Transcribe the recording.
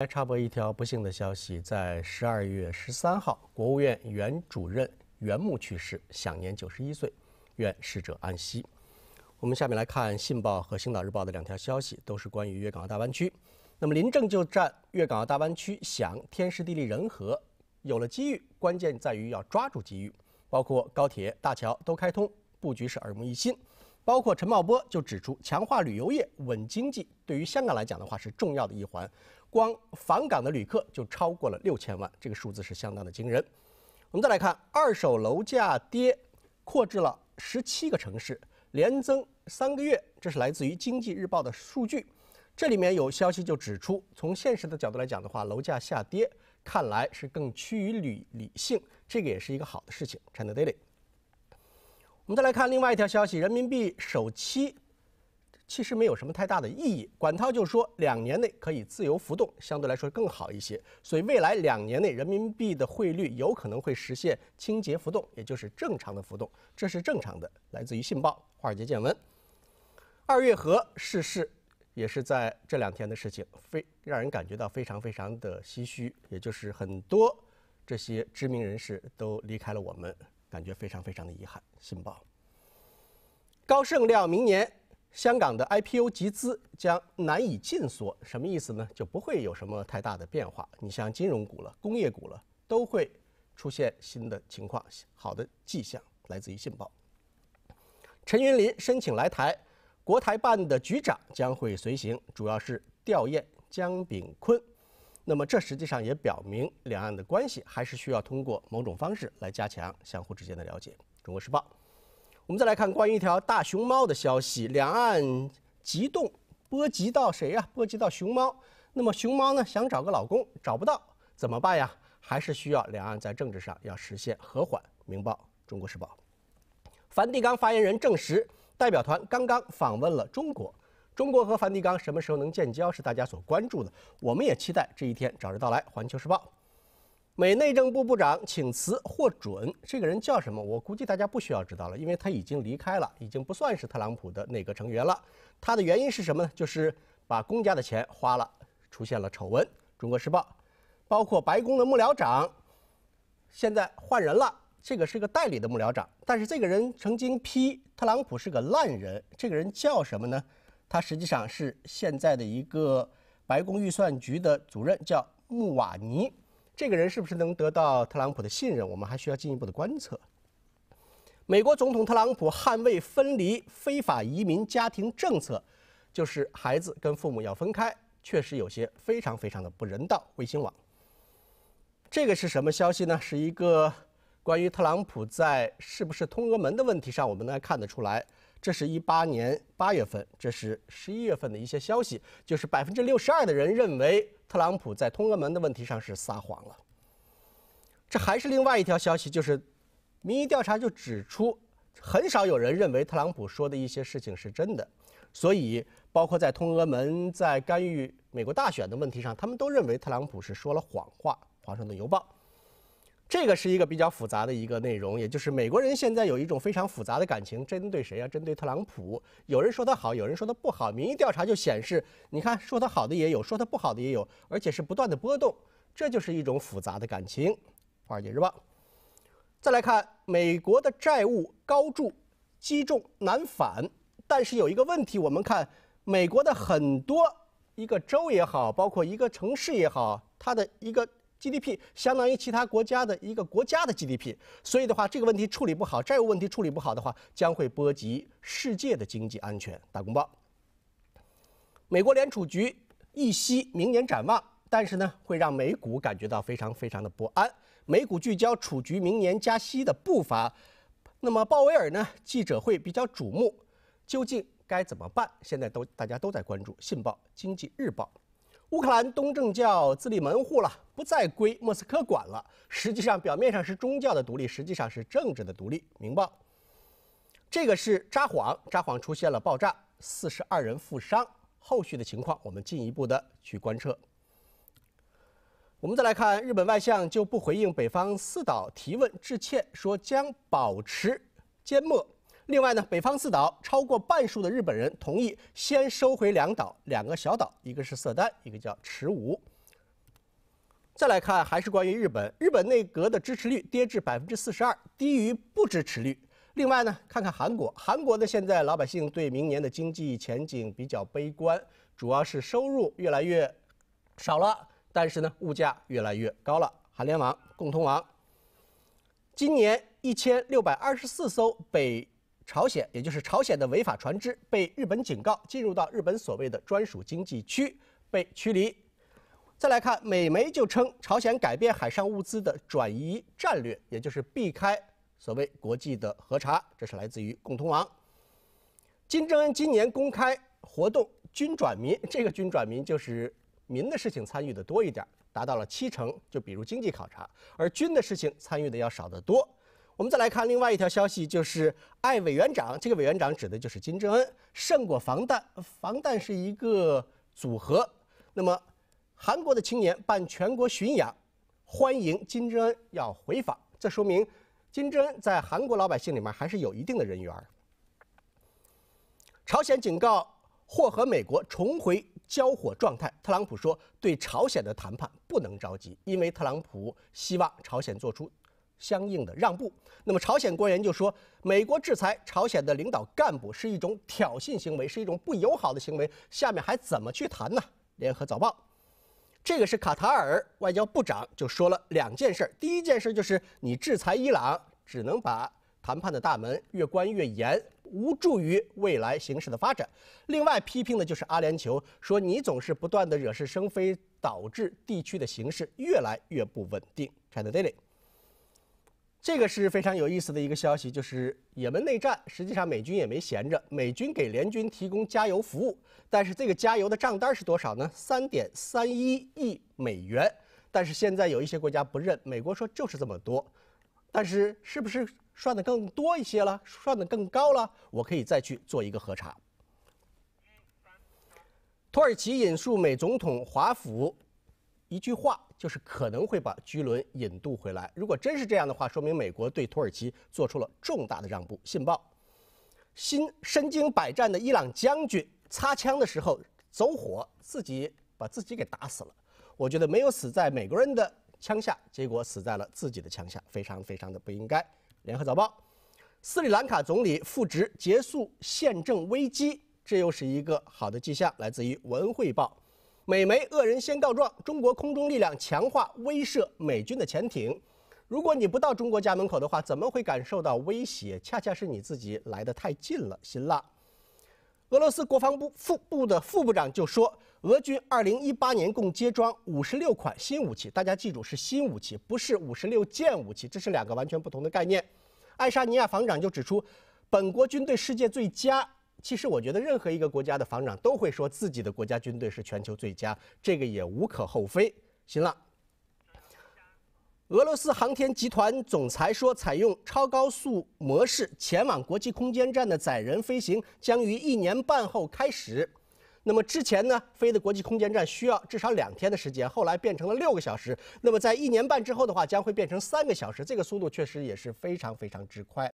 来插播一条不幸的消息，在十二月十三号，国务院原主任袁牧去世，享年九十一岁，愿逝者安息。我们下面来看《信报》和《星岛日报》的两条消息，都是关于粤港澳大湾区。那么，临政就战粤港澳大湾区，享天时地利人和，有了机遇，关键在于要抓住机遇，包括高铁、大桥都开通，布局是耳目一新。包括陈茂波就指出，强化旅游业稳经济对于香港来讲的话是重要的一环。光返港的旅客就超过了六千万，这个数字是相当的惊人。我们再来看二手楼价跌，扩至了十七个城市，连增三个月。这是来自于《经济日报》的数据。这里面有消息就指出，从现实的角度来讲的话，楼价下跌看来是更趋于理理性，这个也是一个好的事情。China Daily。我们再来看另外一条消息，人民币首期，其实没有什么太大的意义。管涛就说，两年内可以自由浮动，相对来说更好一些。所以未来两年内，人民币的汇率有可能会实现清洁浮动，也就是正常的浮动，这是正常的。来自于《信报》《华尔街见闻》。二月和逝世，也是在这两天的事情，非让人感觉到非常非常的唏嘘，也就是很多这些知名人士都离开了我们。感觉非常非常的遗憾，信报。高盛料明年香港的 IPO 集资将难以尽缩，什么意思呢？就不会有什么太大的变化。你像金融股了，工业股了，都会出现新的情况，好的迹象来自于信报。陈云林申请来台，国台办的局长将会随行，主要是吊唁江炳坤。那么这实际上也表明，两岸的关系还是需要通过某种方式来加强相互之间的了解。中国时报。我们再来看关于一条大熊猫的消息，两岸急动，波及到谁呀？波及到熊猫。那么熊猫呢？想找个老公找不到怎么办呀？还是需要两岸在政治上要实现和缓。明报、中国时报。梵蒂冈发言人证实，代表团刚刚访问了中国。中国和梵蒂冈什么时候能建交是大家所关注的，我们也期待这一天早日到来。环球时报，美内政部部长请辞获准，这个人叫什么？我估计大家不需要知道了，因为他已经离开了，已经不算是特朗普的内阁成员了。他的原因是什么呢？就是把公家的钱花了，出现了丑闻。中国时报，包括白宫的幕僚长，现在换人了，这个是个代理的幕僚长，但是这个人曾经批特朗普是个烂人，这个人叫什么呢？他实际上是现在的一个白宫预算局的主任，叫穆瓦尼。这个人是不是能得到特朗普的信任，我们还需要进一步的观测。美国总统特朗普捍卫分离非法移民家庭政策，就是孩子跟父母要分开，确实有些非常非常的不人道。卫星网，这个是什么消息呢？是一个关于特朗普在是不是通俄门的问题上，我们能看得出来。这是一八年八月份，这是十一月份的一些消息，就是百分之六十二的人认为特朗普在通俄门的问题上是撒谎了。这还是另外一条消息，就是民意调查就指出，很少有人认为特朗普说的一些事情是真的，所以包括在通俄门在干预美国大选的问题上，他们都认为特朗普是说了谎话。华盛顿邮报。这个是一个比较复杂的一个内容，也就是美国人现在有一种非常复杂的感情，针对谁啊？针对特朗普。有人说他好，有人说他不好。民意调查就显示，你看说他好的也有，说他不好的也有，而且是不断的波动。这就是一种复杂的感情。华尔街日报。再来看美国的债务高筑，积重难返。但是有一个问题，我们看美国的很多一个州也好，包括一个城市也好，它的一个。GDP 相当于其他国家的一个国家的 GDP，所以的话，这个问题处理不好，债务问题处理不好的话，将会波及世界的经济安全。大公报，美国联储局议息明年展望，但是呢，会让美股感觉到非常非常的不安。美股聚焦储局明年加息的步伐，那么鲍威尔呢？记者会比较瞩目，究竟该怎么办？现在都大家都在关注。信报经济日报。乌克兰东正教自立门户了，不再归莫斯科管了。实际上，表面上是宗教的独立，实际上是政治的独立。明报。这个是札幌，札幌出现了爆炸，四十二人负伤。后续的情况我们进一步的去观测。我们再来看，日本外相就不回应北方四岛提问，致歉说将保持缄默。另外呢，北方四岛超过半数的日本人同意先收回两岛，两个小岛，一个是色丹，一个叫池武。再来看，还是关于日本，日本内阁的支持率跌至百分之四十二，低于不支持率。另外呢，看看韩国，韩国的现在老百姓对明年的经济前景比较悲观，主要是收入越来越少了，但是呢，物价越来越高了。韩联网、共同网，今年一千六百二十四艘北。朝鲜，也就是朝鲜的违法船只被日本警告进入到日本所谓的专属经济区，被驱离。再来看，美媒就称朝鲜改变海上物资的转移战略，也就是避开所谓国际的核查。这是来自于共同网。金正恩今年公开活动军转民，这个军转民就是民的事情参与的多一点，达到了七成，就比如经济考察，而军的事情参与的要少得多。我们再来看另外一条消息，就是爱委员长。这个委员长指的就是金正恩，胜过防弹，防弹是一个组合。那么，韩国的青年办全国巡演，欢迎金正恩要回访，这说明金正恩在韩国老百姓里面还是有一定的人缘。朝鲜警告或和美国重回交火状态，特朗普说对朝鲜的谈判不能着急，因为特朗普希望朝鲜做出。相应的让步。那么朝鲜官员就说，美国制裁朝鲜的领导干部是一种挑衅行为，是一种不友好的行为。下面还怎么去谈呢？联合早报，这个是卡塔尔外交部长就说了两件事。第一件事就是你制裁伊朗，只能把谈判的大门越关越严，无助于未来形势的发展。另外批评的就是阿联酋，说你总是不断的惹是生非，导致地区的形势越来越不稳定。China Daily。这个是非常有意思的一个消息，就是也门内战，实际上美军也没闲着，美军给联军提供加油服务，但是这个加油的账单是多少呢？三点三一亿美元，但是现在有一些国家不认，美国说就是这么多，但是是不是算的更多一些了，算的更高了？我可以再去做一个核查。土耳其引述美总统华府。一句话就是可能会把居轮引渡回来。如果真是这样的话，说明美国对土耳其做出了重大的让步。信报，新身经百战的伊朗将军擦枪的时候走火，自己把自己给打死了。我觉得没有死在美国人的枪下，结果死在了自己的枪下，非常非常的不应该。联合早报，斯里兰卡总理复职结束宪政危机，这又是一个好的迹象，来自于文汇报。美媒恶人先告状，中国空中力量强化威慑美军的潜艇。如果你不到中国家门口的话，怎么会感受到威胁？恰恰是你自己来的太近了。辛辣，俄罗斯国防部副部的副部长就说，俄军二零一八年共接装五十六款新武器。大家记住，是新武器，不是五十六件武器，这是两个完全不同的概念。爱沙尼亚防长就指出，本国军队世界最佳。其实我觉得任何一个国家的防长都会说自己的国家军队是全球最佳，这个也无可厚非。行了。俄罗斯航天集团总裁说，采用超高速模式前往国际空间站的载人飞行将于一年半后开始。那么之前呢，飞的国际空间站需要至少两天的时间，后来变成了六个小时。那么在一年半之后的话，将会变成三个小时，这个速度确实也是非常非常之快。